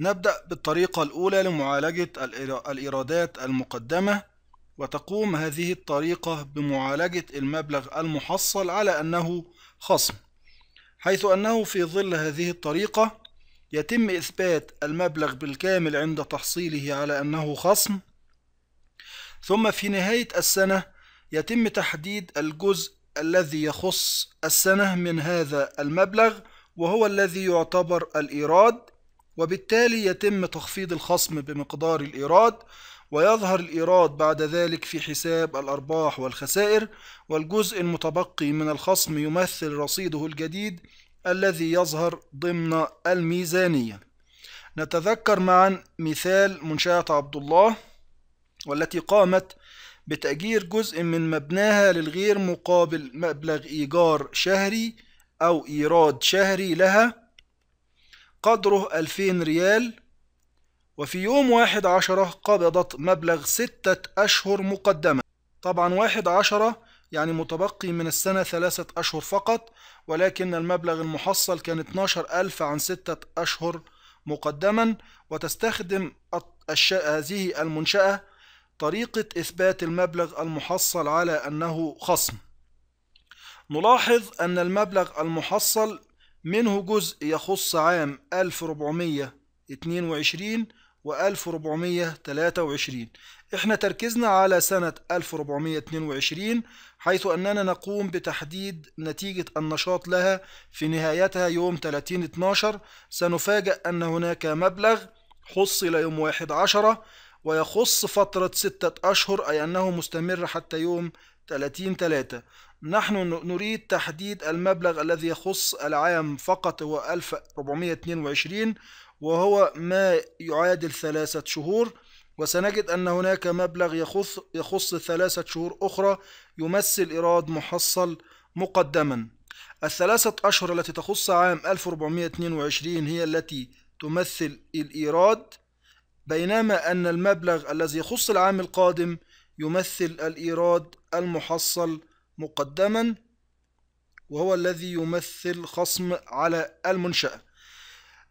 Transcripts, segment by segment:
نبدأ بالطريقة الأولى لمعالجة الإيرادات المقدمة وتقوم هذه الطريقة بمعالجة المبلغ المحصل على أنه خصم حيث أنه في ظل هذه الطريقة يتم إثبات المبلغ بالكامل عند تحصيله على أنه خصم ثم في نهاية السنة يتم تحديد الجزء الذي يخص السنة من هذا المبلغ وهو الذي يعتبر الإيراد وبالتالي يتم تخفيض الخصم بمقدار الإيراد ويظهر الإيراد بعد ذلك في حساب الأرباح والخسائر والجزء المتبقي من الخصم يمثل رصيده الجديد الذي يظهر ضمن الميزانية نتذكر معا مثال منشأة عبد الله والتي قامت بتأجير جزء من مبناها للغير مقابل مبلغ إيجار شهري أو إيراد شهري لها قدره ألفين ريال وفي يوم واحد عشرة قبضت مبلغ ستة أشهر مقدمة طبعا واحد عشرة يعني متبقي من السنة ثلاثة أشهر فقط ولكن المبلغ المحصل كان 12 ألف عن ستة أشهر مقدما وتستخدم هذه المنشأة طريقة إثبات المبلغ المحصل على أنه خصم نلاحظ أن المبلغ المحصل منه جزء يخص عام 1422 و 1423 احنا تركيزنا على سنة 1422 حيث أننا نقوم بتحديد نتيجة النشاط لها في نهايتها يوم 30 12 سنفاجأ أن هناك مبلغ حصل يوم 1 10 ويخص فترة ستة أشهر أي أنه مستمر حتى يوم 30 3 نحن نريد تحديد المبلغ الذي يخص العام فقط هو 1422 وهو ما يعادل ثلاثة شهور وسنجد أن هناك مبلغ يخص, يخص ثلاثة شهور أخرى يمثل إيراد محصل مقدما الثلاثة أشهر التي تخص عام 1422 هي التي تمثل الإيراد بينما أن المبلغ الذي يخص العام القادم يمثل الإيراد المحصل مقدما وهو الذي يمثل خصم على المنشأة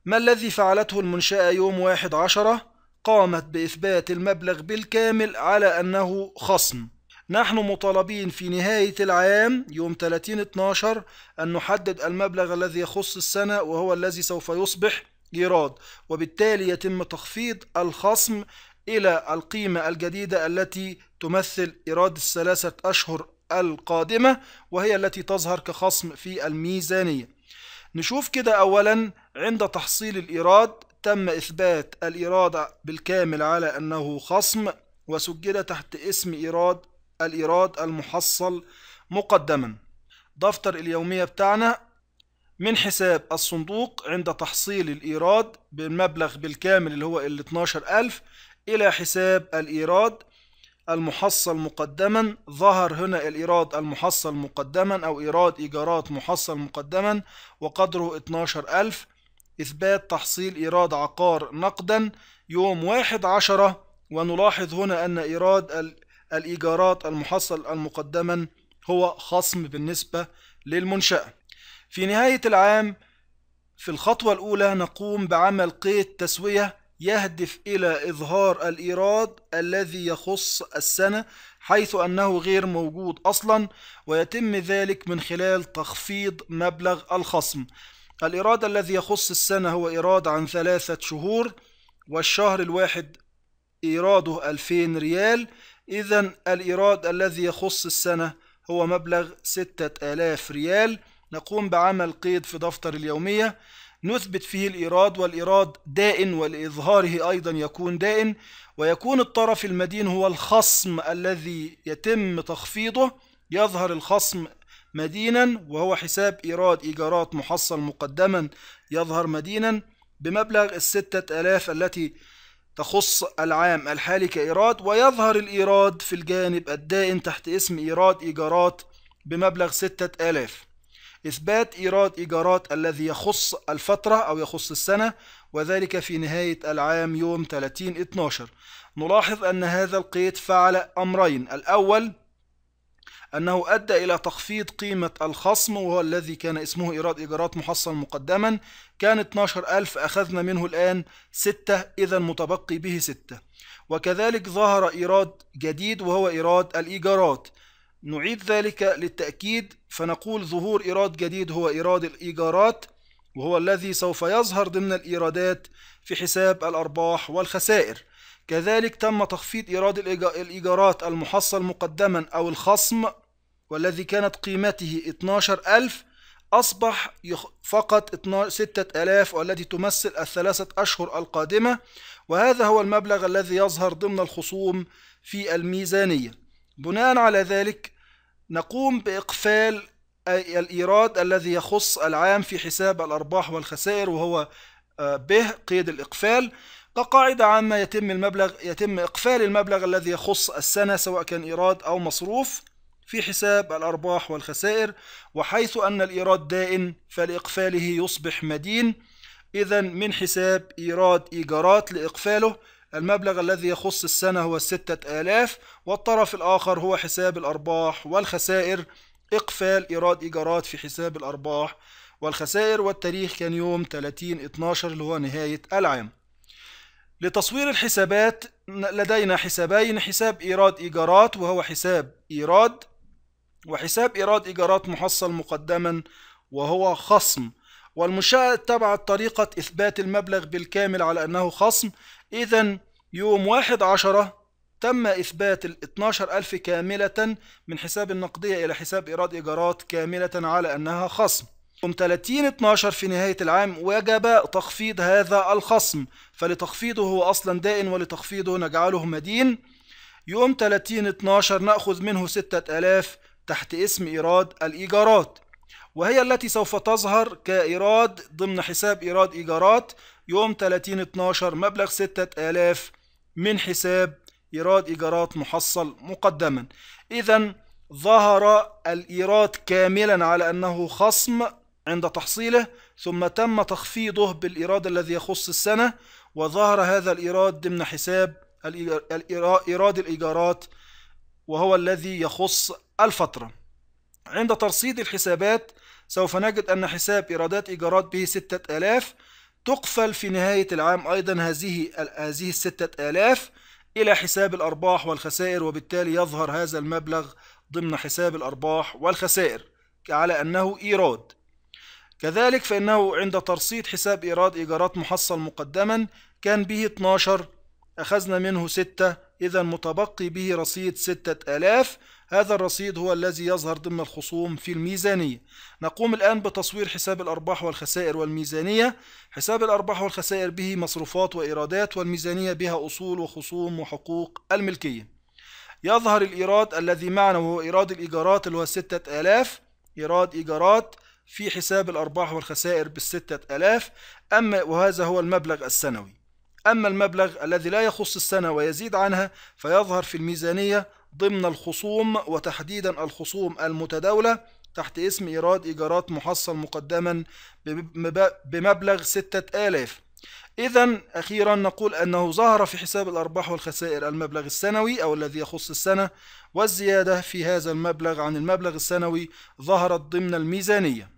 ما الذي فعلته المنشأة يوم واحد عشرة قامت بإثبات المبلغ بالكامل على أنه خصم نحن مطالبين في نهاية العام يوم 30/12 أن نحدد المبلغ الذي يخص السنة وهو الذي سوف يصبح إيراد وبالتالي يتم تخفيض الخصم إلى القيمة الجديدة التي تمثل إيراد الثلاثة أشهر القادمة وهي التي تظهر كخصم في الميزانية نشوف كده أولا عند تحصيل الإيراد تم إثبات الإيراد بالكامل على أنه خصم وسجل تحت اسم إيراد الإيراد المحصل مقدما دفتر اليومية بتاعنا من حساب الصندوق عند تحصيل الإيراد بالمبلغ بالكامل اللي هو ال 12000 إلى حساب الإيراد المحصل مقدما ظهر هنا الإيراد المحصل مقدما أو إيراد إيجارات محصل مقدما وقدره 12000 إثبات تحصيل إيراد عقار نقدا يوم واحد عشرة ونلاحظ هنا أن إيراد الإيجارات المحصل المقدما هو خصم بالنسبة للمنشأة في نهاية العام في الخطوة الأولى نقوم بعمل قيد تسوية يهدف إلى إظهار الإيراد الذي يخص السنة حيث أنه غير موجود أصلا ويتم ذلك من خلال تخفيض مبلغ الخصم الإيراد الذي يخص السنة هو إيراد عن ثلاثة شهور والشهر الواحد إيراده 2000 ريال إذا الإيراد الذي يخص السنة هو مبلغ 6000 ريال نقوم بعمل قيد في دفتر اليومية نثبت فيه الإيراد والإيراد دائن ولإظهاره أيضا يكون دائن ويكون الطرف المدين هو الخصم الذي يتم تخفيضه يظهر الخصم مدينا وهو حساب إيراد إيجارات محصل مقدما يظهر مدينا بمبلغ الستة ألاف التي تخص العام الحالي كإيراد ويظهر الإيراد في الجانب الدائن تحت اسم إيراد إيجارات بمبلغ ستة آلاف إثبات إيراد إيجارات الذي يخص الفترة أو يخص السنة وذلك في نهاية العام يوم 30-12 نلاحظ أن هذا القيد فعل أمرين الأول أنه أدى إلى تخفيض قيمة الخصم وهو الذي كان اسمه إيراد إيجارات محصل مقدما كان 12000 أخذنا منه الآن 6 إذا متبقي به 6 وكذلك ظهر إيراد جديد وهو إيراد الإيجارات نعيد ذلك للتأكيد فنقول ظهور إيراد جديد هو إيراد الإيجارات وهو الذي سوف يظهر ضمن الإيرادات في حساب الأرباح والخسائر كذلك تم تخفيض إيراد الإيجارات المحصل مقدما أو الخصم والذي كانت قيمته 12000 أصبح فقط 6000 والتي تمثل الثلاثة أشهر القادمة وهذا هو المبلغ الذي يظهر ضمن الخصوم في الميزانية بناء على ذلك نقوم بإقفال الإيراد الذي يخص العام في حساب الأرباح والخسائر وهو به آه، قيد الإقفال كقاعدة عامة يتم المبلغ يتم إقفال المبلغ الذي يخص السنة سواء كان إيراد أو مصروف في حساب الأرباح والخسائر وحيث أن الإيراد دائن فلإقفاله يصبح مدين إذا من حساب إيراد إيجارات لإقفاله المبلغ الذي يخص السنة هو الستة آلاف والطرف الآخر هو حساب الأرباح والخسائر إقفال إيراد إيجارات في حساب الأرباح والخسائر والتاريخ كان يوم 30 12 اللي هو نهاية العام لتصوير الحسابات لدينا حسابين حساب إيراد إيجارات وهو حساب إيراد وحساب إيراد إيجارات محصل مقدما وهو خصم والمنشأة اتبعت طريقة إثبات المبلغ بالكامل على أنه خصم إذا يوم واحد عشرة تم إثبات ال 12000 كاملة من حساب النقدية إلى حساب إيراد إيجارات كاملة على أنها خصم يوم 30 12 في نهاية العام وجب تخفيض هذا الخصم فلتخفيضه هو أصلا دائن ولتخفيضه نجعله مدين يوم 30 12 نأخذ منه 6000 تحت اسم إيراد الإيجارات وهي التي سوف تظهر كإيراد ضمن حساب إيراد إيجارات يوم 30 12 مبلغ 6000 من حساب إيراد إيجارات محصل مقدما إذا ظهر الإيراد كاملا على أنه خصم عند تحصيله ثم تم تخفيضه بالإيراد الذي يخص السنة وظهر هذا الإيراد ضمن حساب إيراد الإيجارات وهو الذي يخص الفترة عند ترصيد الحسابات سوف نجد أن حساب إيرادات إيجارات به 6000 تقفل في نهاية العام أيضا هذه هذه الستة آلاف إلى حساب الأرباح والخسائر وبالتالي يظهر هذا المبلغ ضمن حساب الأرباح والخسائر على أنه إيراد كذلك فإنه عند ترصيد حساب إيراد إيجارات محصل مقدما كان به 12 أخذنا منه 6 إذا متبقي به رصيد 6000 هذا الرصيد هو الذي يظهر ضمن الخصوم في الميزانية نقوم الآن بتصوير حساب الأرباح والخسائر والميزانية حساب الأرباح والخسائر به مصروفات وإيرادات والميزانية بها أصول وخصوم وحقوق الملكية يظهر الإيراد الذي معنا وهو إيراد الإيجارات اللي هو 6000 إيراد إيجارات في حساب الأرباح والخسائر بالستة ألاف أما وهذا هو المبلغ السنوي أما المبلغ الذي لا يخص السنة ويزيد عنها فيظهر في الميزانية ضمن الخصوم وتحديدا الخصوم المتداولة تحت اسم إيراد إيجارات محصل مقدما بمبلغ 6000 إذا أخيرا نقول أنه ظهر في حساب الأرباح والخسائر المبلغ السنوي أو الذي يخص السنة والزيادة في هذا المبلغ عن المبلغ السنوي ظهرت ضمن الميزانية